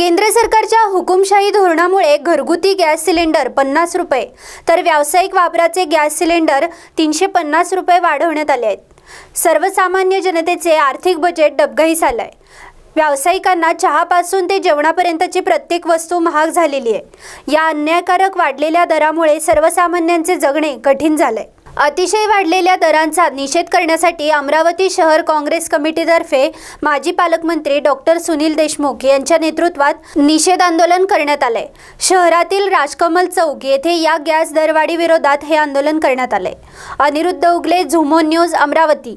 केंद्र सरकारच्या हुकुमशाही धोरणामुळे घरगुती गॅस सिलेंडर पन्नास रुपये तर व्यावसायिक वापराचे गॅस सिलेंडर तीनशे पन्नास रुपये वाढवण्यात आले आहेत सर्वसामान्य जनतेचे आर्थिक बजेट डबघाईस आलं आहे व्यावसायिकांना चहापासून ते जेवणापर्यंतची प्रत्येक वस्तू महाग झालेली आहे या अन्यायकारक वाढलेल्या दरामुळे सर्वसामान्यांचे जगणे कठीण झालं आहे अतिशय वाढलेल्या दरांचा निषेध करण्यासाठी अमरावती शहर काँग्रेस कमिटीतर्फे माजी पालकमंत्री डॉक्टर सुनील देशमुख यांच्या नेतृत्वात निषेध आंदोलन करण्यात आलंय शहरातील राजकमल चौक येथे या गॅस दरवाढी विरोधात हे आंदोलन करण्यात आलंय अनिरुद्ध उगले झुमो न्यूज अमरावती